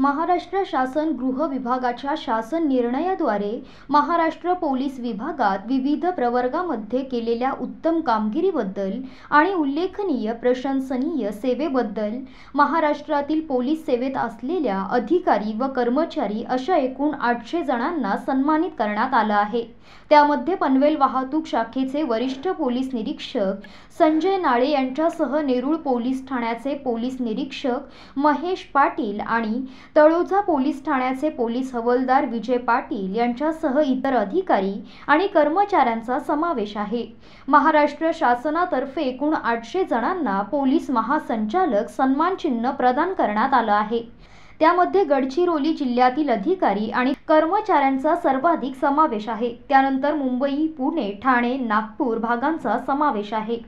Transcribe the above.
महाराष्ट्र शासन गृह विभागाच्या शासन निर्णयाद्वारे महाराष्ट्र पोलीस विभागात विविध प्रवर्गामध्ये केलेल्या उत्तम कामगिरीबद्दल आणि उल्लेखनीय प्रशंसनीय सेवेबद्दल महाराष्ट्रातील पोलीस सेवेत असलेल्या अधिकारी व कर्मचारी अशा एकूण आठशे जणांना सन्मानित करण्यात आलं आहे त्यामध्ये पनवेल वाहतूक शाखेचे वरिष्ठ पोलीस निरीक्षक संजय नाळे यांच्यासह नेरूळ पोलीस ठाण्याचे पोलीस निरीक्षक महेश पाटील आणि तळोजा पोलीस ठाण्याचे पोलीस हवलदार विजय पाटील यांच्यासह इतर अधिकारी आणि कर्मचाऱ्यांचा समावेश आहे महाराष्ट्र शासनातर्फे एकूण आठशे जणांना पोलीस महासंचालक सन्मानचिन्ह प्रदान करण्यात आलं आहे त्यामध्ये गडचिरोली जिल्ह्यातील अधिकारी आणि कर्मचाऱ्यांचा सर्वाधिक समावेश आहे त्यानंतर मुंबई पुणे ठाणे नागपूर भागांचा समावेश आहे